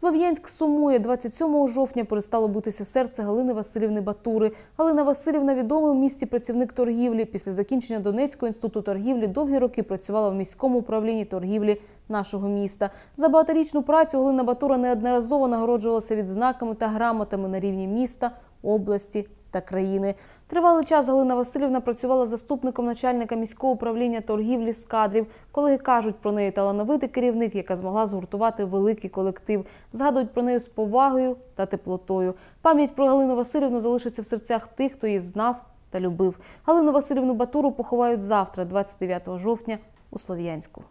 Слов'янськ сумує 27 жовтня. Перестало бутися серце Галини Васильівни Батури. Галина Васильівна відомий в місті працівник торгівлі. Після закінчення Донецького інституту торгівлі довгі роки працювала в міському управлінні торгівлі нашого міста. За багаторічну працю Галина Батура неодноразово нагороджувалася відзнаками та грамотами на рівні міста, області та країни. Тривалий час Галина Васильівна працювала заступником начальника міського управління торгівлі з кадрів. Колеги кажуть про неї талановитий керівник, яка змогла згуртувати великий колектив. Згадують про неї з повагою та теплотою. Пам'ять про Галину Васильівну залишиться в серцях тих, хто її знав та любив. Галину Васильівну Батуру поховають завтра, 29 жовтня, у Слов'янську.